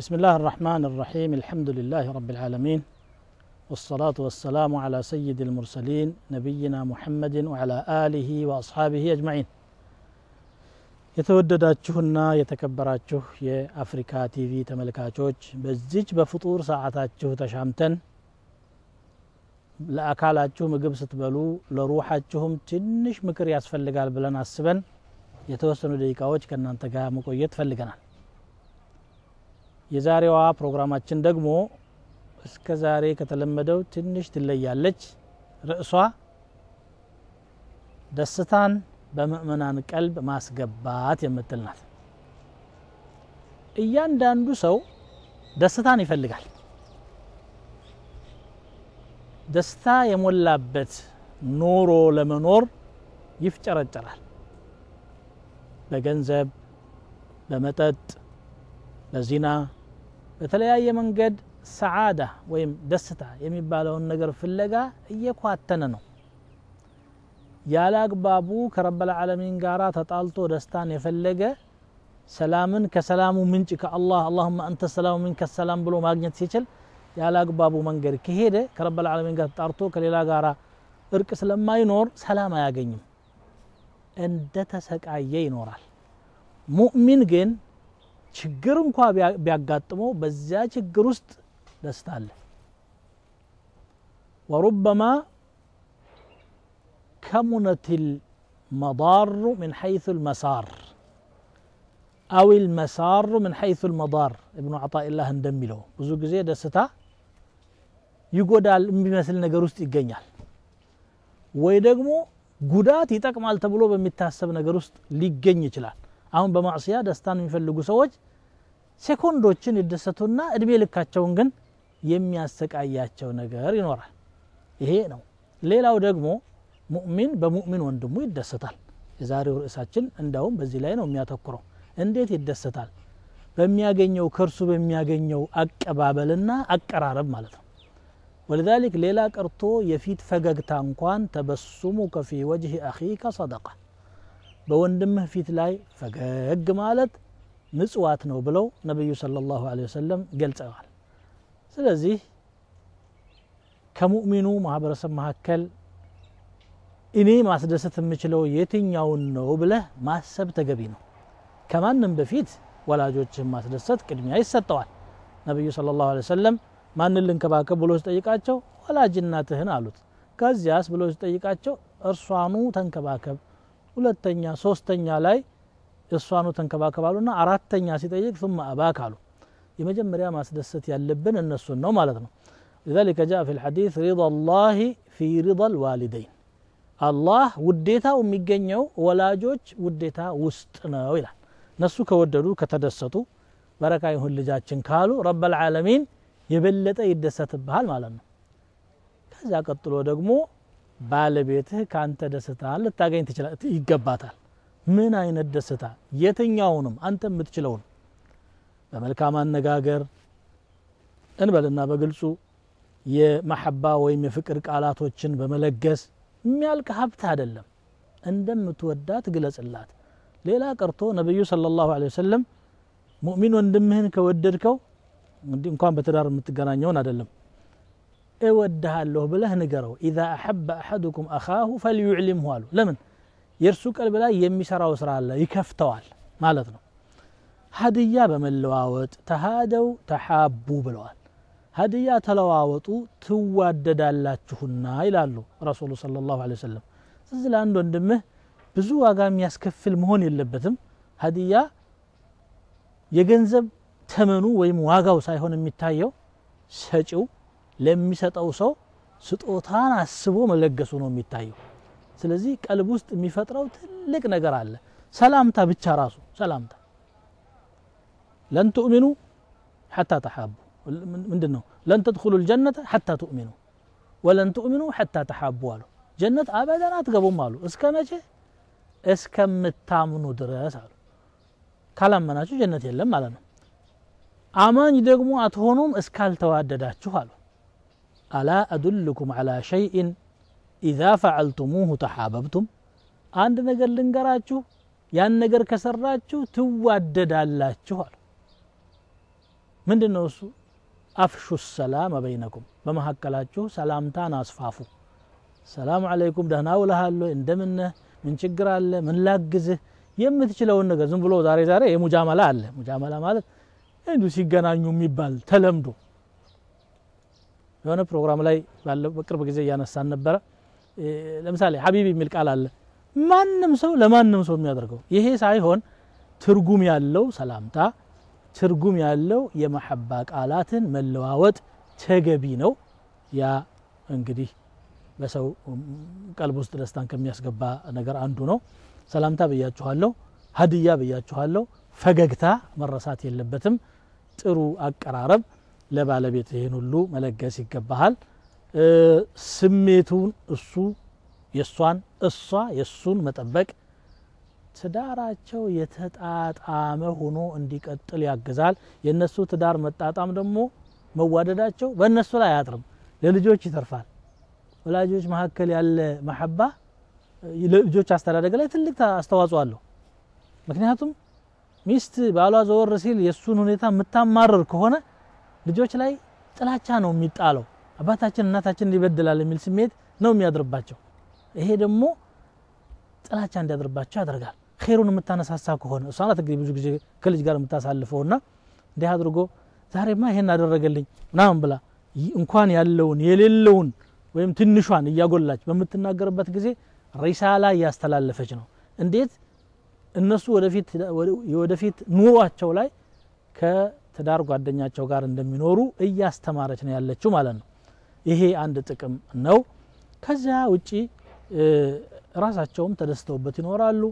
بسم الله الرحمن الرحيم الحمد لله رب العالمين والصلاة والسلام على سيد المرسلين نبينا محمد وعلى آله وأصحابه أجمعين يتودد أتشهنا يتكبر أتشه يا أفريكا تيفي في تملك أتشوش بزج بفطور ساعة أتشه تشامتن لأكال أتشه مقبسة بلو لروح أتشهم تنش مكر ياسفل لقال بلنا السبن يتوسنوا ديكاوش كنا انتقام وكو يتفل لقنا የዛሬዋ ፕሮግራማችን ደግሞ እስከ ዛሬ ከተለመደው ትንሽ ትለያለች። ርዕሷ ደስታን በምእመናን ቀልብ ማስገባት የምትል ናት። እያንዳንዱ ሰው ደስታን ይፈልጋል። ደስታ የሞላበት ኑሮ ለመኖር ይፍጨረጨራል። በገንዘብ፣ በመጠጥ፣ በዚና በተለያየ መንገድ ሰዓዳ ወይም ደስታ የሚባለውን ነገር ፍለጋ እየኳተነ ነው ያለ አግባቡ ከረበልዓለሚን ጋራ ተጣልቶ ደስታን የፈለገ ሰላምን ከሰላሙ ምንጭ ከአላህ አላሁማ አንተ ሰላሙ ምን ከሰላም ብሎ ማግኘት ሲችል ያለ አግባቡ መንገድ ከሄደ ከረበልዓለሚን ጋር ተጣርቶ ከሌላ ጋራ እርቅ ስለማይኖር ሰላም አያገኝም እንደ ተሰቃየ ይኖራል ሙእሚን ግን ችግር እንኳ ቢያጋጥመው በዚያ ችግር ውስጥ ደስታ አለ ወሩበማ ከሙነት المضار من حيث المسار أو المسار من حيث المضار ابن عطاء الله اندمي له ብዙ ጊዜ ደስታ ይጎዳል የሚመስል ነገር ውስጥ ይገኛል ወይ ደግሞ ጉዳት ይጠቅማል ተብሎ በሚታሰብ ነገር ውስጥ ሊገኝ ይችላል አሁን በማዕስያ ደስታን የሚፈልጉ ሰዎች ሴኮንዶችን ይደሰቱና እድሜ ልካቸውን ግን የሚያሰቃያቸው ነገር ይኖራል ይሄ ነው ሌላው ደግሞ ሙእሚን በሙእሚን ወንድሙ ይደሰታል የዛሬው ርዕሳችን እንዳውም በዚህ ላይ ነው የሚያተኩረው እንዴት ይደሰታል በሚያገኘው ከእርሱ በሚያገኘው አቀባበልና አቀራረብ ማለት ነው ولذلك ሌላ ቀርቶ የፊት ፈገግታ እንኳን ተበሱሙከ ፊ ወጅህ አኺከ ሰደቃ በወንድምህ ፊት ላይ ፈገግ ማለት ምጽዋት ነው ብለው ነቢዩ ሰለላሁ ዐለይሂ ወሰለም ገልጸዋል። ስለዚህ ከሙእሚኑ ማህበረሰብ መካከል እኔ ማስደሰት የምችለው የትኛውን ነው ብለህ ማሰብ ተገቢ ነው። ከማንም በፊት ወላጆችን ማስደሰት ቅድሚያ ይሰጠዋል። ነቢዩ ሰለላሁ ዐለይሂ ወሰለም ማንን ልንከባከብ ብሎ ሲጠይቃቸው ወላጅ እናትህን አሉት። ከዚያስ ብሎ ሲጠይቃቸው እርሷኑ ተንከባከብ ሁለተኛ ሶስተኛ ላይ እሷኑ ተንከባከባሉና አራተኛ ሲጠይቅ ثم አባክ አሉ የመጀመሪያ ማስደሰት ያለብን እነሱን ነው ማለት ነው لذلك جاء في الحديث رضا الله في رضا الوالدين አላህ ውዴታው የሚገኘው ወላጆች ውዴታ ውስጥ ነው ይላል نسو ከወደዱ كتدسطو በረካ يهن لجاچن ካሉ رب العالمين የበለጠ ይደሰትብሃል ማለት ነው كذا ቀጥሎ ደግሞ ባለቤትህ ካንተ ደስታ ልታገኝ ይገባታል። ምን አይነት ደስታ? የትኛውንም አንተ የምትችለውን በመልካም አነጋገር እንበልና በግልጹ የመሐባ ወይም የፍቅር ቃላቶችን በመለገስ የሚያልቅ ሀብት አይደለም። እንደምትወዳት ግለጽላት። ሌላ ቀርቶ ነቢዩ ሰለላሁ ዐለይሂ ወሰለም ሙእሚን ወንድምህን ከወደድከው እንኳን በትዳር የምትገናኘውን አይደለም እወድሃለሁ ብለህ ንገረው ኢዛ አሐበ አሐዱኩም አኻሁ ፈልዩዕሊምሁ አሉ ለምን የእርሱ ቀልብ ላይ የሚሰራው ስራ አለ ይከፍተዋል ማለት ነው ሀድያ በመለዋወጥ ተሃደው ተሓቡ ብለዋል ሀድያ ተለዋወጡ ትዋደዳላችሁና ይላሉ ረሱሉ ለ ላሁ ሰለም ስለዚህ ለአንድ ወንድምህ ብዙ ዋጋ የሚያስከፍል መሆን የለበትም ሀዲያ የገንዘብ ተመኑ ወይም ዋጋው ሳይሆን የሚታየው ሰጪው ለሚሰጠው ሰው ስጦታን አስቦ መለገሱ ነው የሚታየው ስለዚህ ቀልብ ውስጥ የሚፈጥረው ትልቅ ነገር አለ ሰላምታ ብቻ ራሱ ሰላምታ ለን ትؤምኑ ሐታ ተሓቡ ምንድን ነው ለን ተድኩሉ ልጀነተ ሐታ ትؤምኑ ወለን ትؤምኑ ሐታ ተሓቡ አሉ ጀነት አበደን አትገቡም አሉ እስከ መቼ እስከምታምኑ ድረስ አሉ ካላመናችሁ ጀነት የለም ማለት ነው አማኝ ደግሞ አትሆኑም እስካልተዋደዳችሁ አሉ ألا أدلكم على شيء إذا فعلتموه تحاببتم عند نجر لنجراتشو يان نجر كسراتشو تودد الله من دنوس أفشوا السلام بينكم بما هكلاتشو سلام تان أصفافو سلام عليكم دهنا ولا هالو اندمنا من شجر الله من لاجزه يمتش لو النجر زملو زاري زاري مجاملة الله مجاملة مالك عندو سجنا يومي بال تلمدو የሆነ ፕሮግራም ላይ በቅርብ ጊዜ እያነሳን ነበረ። ለምሳሌ ሀቢብ የሚል ቃል አለ። ማንም ሰው ለማንም ሰው የሚያደርገው ይሄ ሳይሆን ትርጉም ያለው ሰላምታ፣ ትርጉም ያለው የመሐባ ቃላትን መለዋወጥ ተገቢ ነው። ያ እንግዲህ በሰው ቀልብ ውስጥ ደስታን ከሚያስገባ ነገር አንዱ ነው። ሰላምታ ብያችኋለሁ፣ ሀድያ ብያችኋለሁ። ፈገግታ መረሳት የለበትም። ጥሩ አቀራረብ ለባለቤት ይህን ሁሉ መለገስ ይገባሃል። ስሜቱን እሱ የእሷን እሷ የእሱን መጠበቅ ትዳራቸው የተጣጣመ ሆኖ እንዲቀጥል ያግዛል። የእነሱ ትዳር መጣጣም ደግሞ መዋደዳቸው በእነሱ ላይ አያጥርም፣ ለልጆች ይተርፋል። ወላጆች መካከል ያለ መሐባ ለልጆች አስተዳደግ ላይ ትልቅ አስተዋጽኦ አለው። ምክንያቱም ሚስት ባሏ ዘወር ሲል የእሱን ሁኔታ የምታማርር ከሆነ ልጆች ላይ ጥላቻ ነው የሚጣለው። አባታችን እናታችን ይበድላል የሚል ስሜት ነው የሚያድርባቸው። ይሄ ደግሞ ጥላቻ እንዲያድርባቸው ያደርጋል። ኸይሩን የምታነሳሳ ከሆነ እሷ ናት እንግዲህ ብዙ ጊዜ ከልጅ ጋር ና እንዲህ አድርጎ ዛሬማ ይሄን አደረገልኝ ምናምን ብላ እንኳን ያለውን የሌለውን ወይም ትንሿን እያጎላች በምትናገርበት ጊዜ ሪሳላ እያስተላለፈች ነው። እንዴት እነሱ ወደፊት ኑሯቸው ላይ ትዳር ጓደኛቸው ጋር እንደሚኖሩ እያስተማረች ነው ያለችው ማለት ነው። ይሄ አንድ ጥቅም ነው። ከዚያ ውጪ ራሳቸውም ተደስተውበት ይኖራሉ።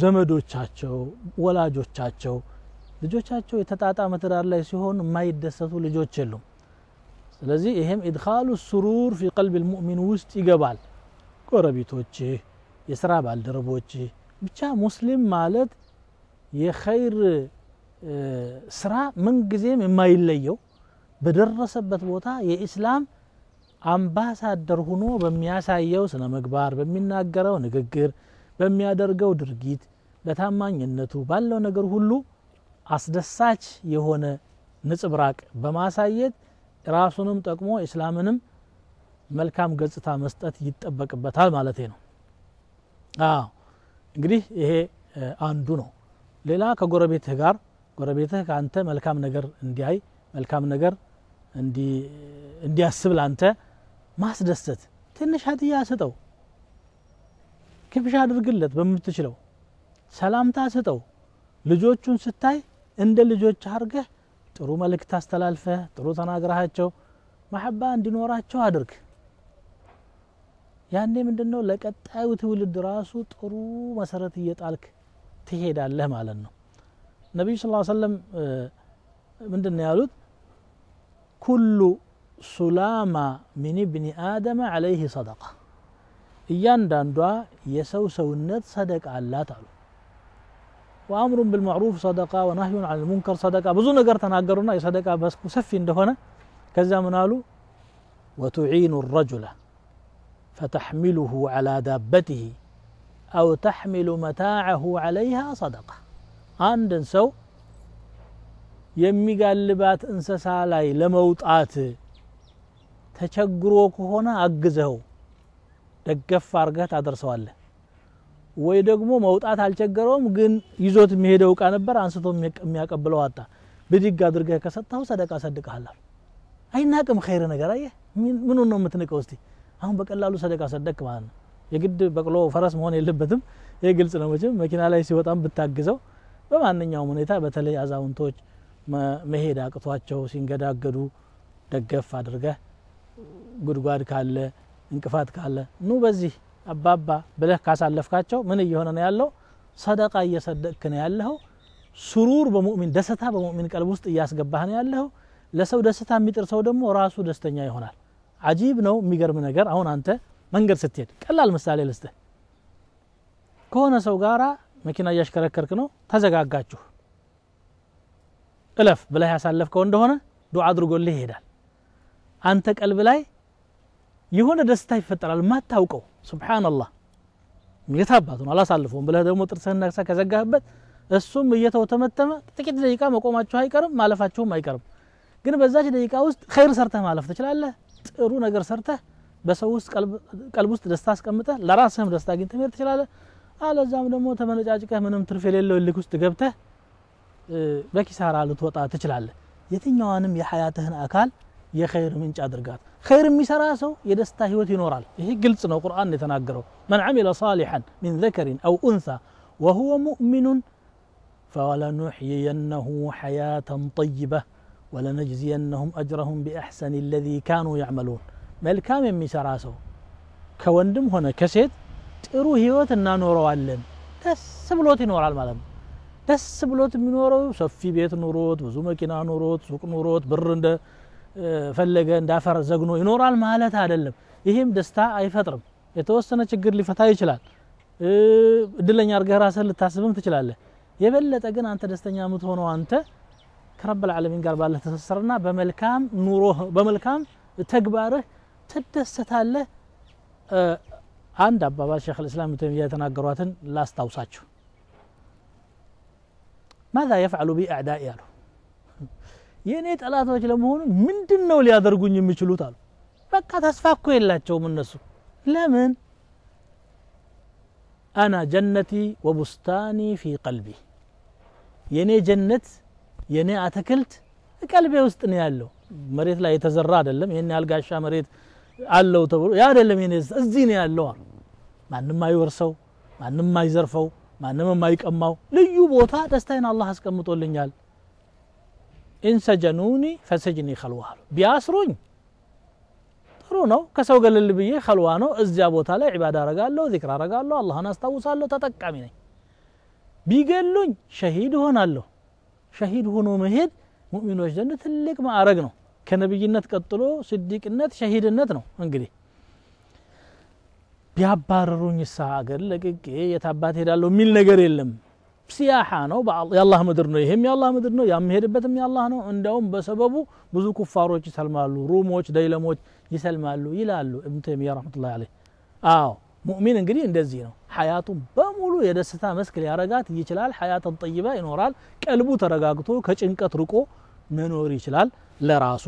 ዘመዶቻቸው፣ ወላጆቻቸው፣ ልጆቻቸው የተጣጣመ ትዳር ላይ ሲሆን የማይደሰቱ ልጆች የሉም። ስለዚህ ይሄም ኢድኻሉ ሱሩር ፊ ቀልብ ልሙእሚን ውስጥ ይገባል። ጎረቤቶችህ፣ የስራ ባልደረቦችህ ብቻ ሙስሊም ማለት የኸይር ስራ ምንጊዜም የማይለየው በደረሰበት ቦታ የኢስላም አምባሳደር ሆኖ በሚያሳየው ስነ ምግባር፣ በሚናገረው ንግግር፣ በሚያደርገው ድርጊት፣ በታማኝነቱ ባለው ነገር ሁሉ አስደሳች የሆነ ንጽብራቅ በማሳየት ራሱንም ጠቅሞ እስላምንም መልካም ገጽታ መስጠት ይጠበቅበታል ማለት ነው። አዎ እንግዲህ ይሄ አንዱ ነው። ሌላ ከጎረቤትህ ጋር ጎረቤትህ ከአንተ መልካም ነገር እንዲያይ መልካም ነገር እንዲያስብ ለአንተ ማስደሰት ትንሽ ሀዲያ ስጠው ክፍሻ አድርግለት በምትችለው ሰላምታ ስጠው ልጆቹን ስታይ እንደ ልጆች አርገህ ጥሩ መልእክት አስተላልፈ ጥሩ ተናግረሃቸው ማሐባ እንዲኖራቸው አድርግ ያኔ ምንድነው ለቀጣዩ ትውልድ ራሱ ጥሩ መሰረት እየጣልክ ትሄዳለህ ማለት ነው النبي صلى الله عليه وسلم آه، من دنيا كل سلامة من ابن آدم عليه صدقة إيان دان دوا يسو سونت صدق على تعالو وأمر بالمعروف صدقة ونهي عن المنكر صدقة بزونا قرتنا قرنا صدقة بس مسفين دهنا كذا منالو وتعين الرجل فتحمله على دابته أو تحمل متاعه عليها صدقة አንድን ሰው የሚጋልባት እንስሳ ላይ ለመውጣት ተቸግሮ ከሆነ አግዘው ደገፍ አርገህ ታደርሰዋለህ። ወይ ደግሞ መውጣት አልቸገረውም፣ ግን ይዞት የሚሄደው እቃ ነበር፣ አንስቶ የሚያቀብለው አጣ፣ ብድግ አድርገህ ከሰጠኸው ሰደቃ ሰድቀሃል። አይናቅም ኸይር ነገር። አየ። ምኑ ነው የምትንቀው? እስቲ አሁን በቀላሉ ሰደቃ ሰደቅ ማለት ነው። የግድ በቅሎ ፈረስ መሆን የለበትም። ይህ ግልጽ ነው መቼም። መኪና ላይ ሲወጣም ብታግዘው በማንኛውም ሁኔታ በተለይ አዛውንቶች መሄድ አቅቷቸው ሲንገዳገዱ ደገፍ አድርገህ ጉድጓድ ካለ እንቅፋት ካለ ኑ በዚህ አባባ ብለህ ካሳለፍካቸው ምን እየሆነ ነው ያለው? ሰደቃ እየሰደቅክ ነው ያለው ሱሩር በሙእሚን ደስታ በሙእሚን ቀልብ ውስጥ እያስገባህ ነው ያለው ለሰው ደስታ የሚጥር ሰው ደግሞ ራሱ ደስተኛ ይሆናል። አጂብ ነው። የሚገርም ነገር አሁን አንተ መንገድ ስትሄድ ቀላል ምሳሌ ልስጥህ ከሆነ ሰው ጋራ መኪና እያሽከረከርክ ነው ተዘጋጋችሁ እለፍ ብለህ ያሳለፍከው እንደሆነ ዱ አድርጎልህ ይሄዳል አንተ ቀልብ ላይ የሆነ ደስታ ይፈጠራል ማታውቀው ሱብሓነላህ ጌታ አባቱ ነው አላሳልፈውም ብለህ ደግሞ ጥርስህን ነቅሰህ ከዘጋህበት እሱም እየተው ተመተመ ጥቂት ደቂቃ መቆማችሁ አይቀርም ማለፋችሁም አይቀርም ግን በዛች ደቂቃ ውስጥ ኸይር ሰርተህ ማለፍ ትችላለህ ጥሩ ነገር ሰርተህ በሰው ውስጥ ቀልብ ውስጥ ደስታ አስቀምጠህ ለራስህም ደስታ ግን መሄድ ትችላለህ አለዛም ደግሞ ተመነጫጭቀህ ምንም ትርፍ የሌለው እልክ ውስጥ ገብተህ በኪሳራ ልትወጣ ትችላለህ የትኛዋንም የሀያትህን አካል የኸይር ምንጭ አድርጋት ኸይር የሚሰራ ሰው የደስታ ህይወት ይኖራል ይሄ ግልጽ ነው ቁርአን የተናገረው መን አሚለ ሳሊሐን ሚን ዘከሪን አው ኡንሳ ወሁወ ሙእሚኑን فلنحيينه حياة طيبة ولنجزينهم أجرهم بأحسن الذي كانوا يعملون መልካም የሚሰራ ሰው ከወንድም ሆነ ከሴት ጥሩ ህይወት እናኖረዋለን። ደስ ብሎት ይኖራል ማለት ነው። ደስ ብሎት የሚኖረው ሰፊ ቤት ኑሮት፣ ብዙ መኪና ኑሮት፣ ሱቅ ኑሮት፣ ብር እንደ ፈለገ እንዳፈር ዘግኖ ይኖራል ማለት አይደለም። ይህም ደስታ አይፈጥርም። የተወሰነ ችግር ሊፈታ ይችላል። እድለኛ አድርገህ ራስህን ልታስብም ትችላለህ። የበለጠ ግን አንተ ደስተኛ የምትሆነው አንተ ከረብ ልዓለሚን ጋር ባለ ተሰሰርና በመልካም ኑሮ በመልካም ተግባርህ ትደሰታለህ። አንድ አባባል ሸክ ልእስላም ተሚያ የተናገሯትን ላስታውሳችሁ ማዛ የፍዕሉ ቢ አዕዳኢ አሉ የእኔ ጠላቶች ለመሆኑ ምንድን ነው ሊያደርጉኝ የሚችሉት አሉ በቃ ተስፋ እኮ የላቸውም እነሱ ለምን አና ጀነቲ ወቡስታኒ ፊ ቀልቢ የእኔ ጀነት የእኔ አትክልት ቀልቤ ውስጥ ነው ያለው መሬት ላይ የተዘራ አይደለም ይህን ያህል መሬት አለው ተብሎ ያ አይደለም የኔ እዚህ ነው ያለው ማንም አይወርሰው ማንም አይዘርፈው ማንም የማይቀማው ልዩ ቦታ ደስታይን አላህ አስቀምጦልኛል ኢንሰጀኑኒ ፈሰጅኒ ከልዋ ቢያስሩኝ ጥሩ ነው ከሰው ገለል ብዬ ከልዋ ነው እዚያ ቦታ ላይ ዒባዳ አረጋለሁ ዚክር አረጋለሁ አላህን አስታውሳለሁ ተጠቃሚ ነኝ ቢገሉኝ ሸሂድ ሆናለሁ ሸሂድ ሆኖ መሄድ ሙእሚኖች ዘንድ ትልቅ ማዕረግ ነው ከነብይነት ቀጥሎ ስዲቅነት ሸሂድነት ነው እንግዲህ ቢያባረሩኝ ሳ አገር ለቅቄ የታባት ሄዳለሁ የሚል ነገር የለም ሲያሓ ነው የአላህ ምድር ነው ይሄም የአላህ ምድር ነው ያምሄድበትም የአላህ ነው እንዲያውም በሰበቡ ብዙ ኩፋሮች ይሰልማሉ ሩሞች ደይለሞች ይሰልማሉ ይላሉ እብን ተይሚያ ረመቱላ አለህ አዎ ሙእሚን እንግዲህ እንደዚህ ነው ሀያቱን በሙሉ የደስታ መስክ ሊያረጋት ይችላል ሀያተን ጠይባ ይኖራል ቀልቡ ተረጋግቶ ከጭንቀት ርቆ መኖር ይችላል ለራሱ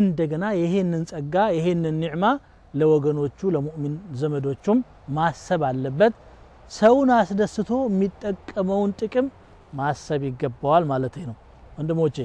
እንደገና ይሄንን ጸጋ ይሄንን ኒዕማ ለወገኖቹ ለሙእሚን ዘመዶቹም ማሰብ አለበት ሰውን አስደስቶ የሚጠቀመውን ጥቅም ማሰብ ይገባዋል ማለት ነው ወንድሞቼ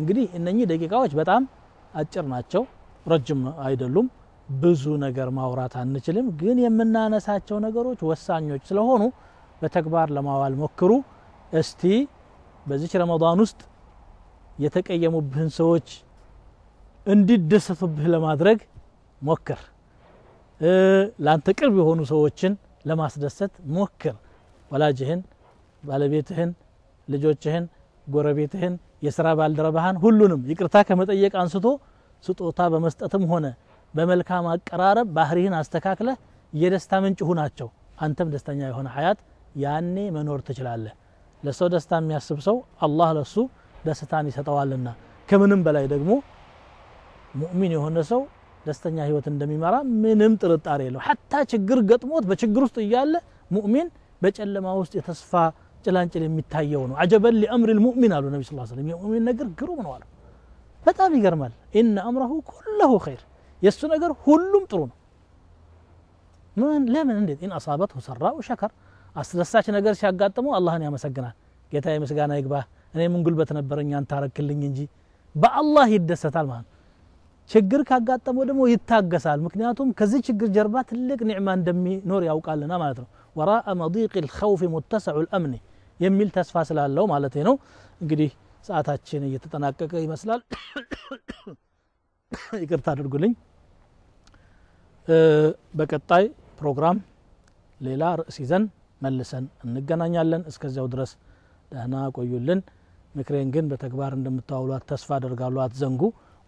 እንግዲህ እነኚህ ደቂቃዎች በጣም አጭር ናቸው ረጅም አይደሉም ብዙ ነገር ማውራት አንችልም ግን የምናነሳቸው ነገሮች ወሳኞች ስለሆኑ በተግባር ለማዋል ሞክሩ እስቲ በዚች ረመን ውስጥ የተቀየሙብህን ሰዎች እንዲደሰቱብህ ለማድረግ ሞክር። ለአንተ ቅርብ የሆኑ ሰዎችን ለማስደሰት ሞክር። ወላጅህን፣ ባለቤትህን፣ ልጆችህን፣ ጎረቤትህን፣ የስራ ባልደረባህን፣ ሁሉንም ይቅርታ ከመጠየቅ አንስቶ ስጦታ በመስጠትም ሆነ በመልካም አቀራረብ ባህሪህን አስተካክለህ የደስታ ምንጭ ሁናቸው። አንተም ደስተኛ የሆነ ሀያት ያኔ መኖር ትችላለህ። ለሰው ደስታ የሚያስብ ሰው አላህ ለሱ ደስታን ይሰጠዋልና ከምንም በላይ ደግሞ ሙእሚን የሆነ ሰው ደስተኛ ህይወት እንደሚመራ ምንም ጥርጣሬ የለው ሐታ ችግር ገጥሞት በችግር ውስጥ እያለ ሙእሚን በጨለማ ውስጥ የተስፋ ጭላንጭል የሚታየው ነው አጀበን ሊአምር ልሙእሚን አሉ ነቢ ስ ስለም የሙእሚን ነገር ግሩም ነው አሉ በጣም ይገርማል ኢነ አምረሁ ኩለሁ ኸይር የእሱ ነገር ሁሉም ጥሩ ነው ምን ለምን እንዴት ኢን አሳበትሁ ሰራው ሸከር አስደሳች ነገር ሲያጋጥመው አላህን ያመሰግናል ጌታ የምስጋና ይግባህ እኔ ምን ጉልበት ነበረኝ አንተ አረክልኝ እንጂ በአላህ ይደሰታል ማለት ነው ችግር ካጋጠመው ደግሞ ይታገሳል። ምክንያቱም ከዚህ ችግር ጀርባ ትልቅ ኒዕማ እንደሚኖር ያውቃልና ማለት ነው። ወራአ መዲቅ ልኸውፍ ሙተሰዑ ልአምኒ የሚል ተስፋ ስላለው ማለት ነው። እንግዲህ ሰዓታችን እየተጠናቀቀ ይመስላል። ይቅርታ አድርጉልኝ። በቀጣይ ፕሮግራም ሌላ ርዕስ ይዘን መልሰን እንገናኛለን። እስከዚያው ድረስ ደህና ቆዩልን። ምክሬን ግን በተግባር እንደምታውሏት ተስፋ አደርጋሉ። አትዘንጉ።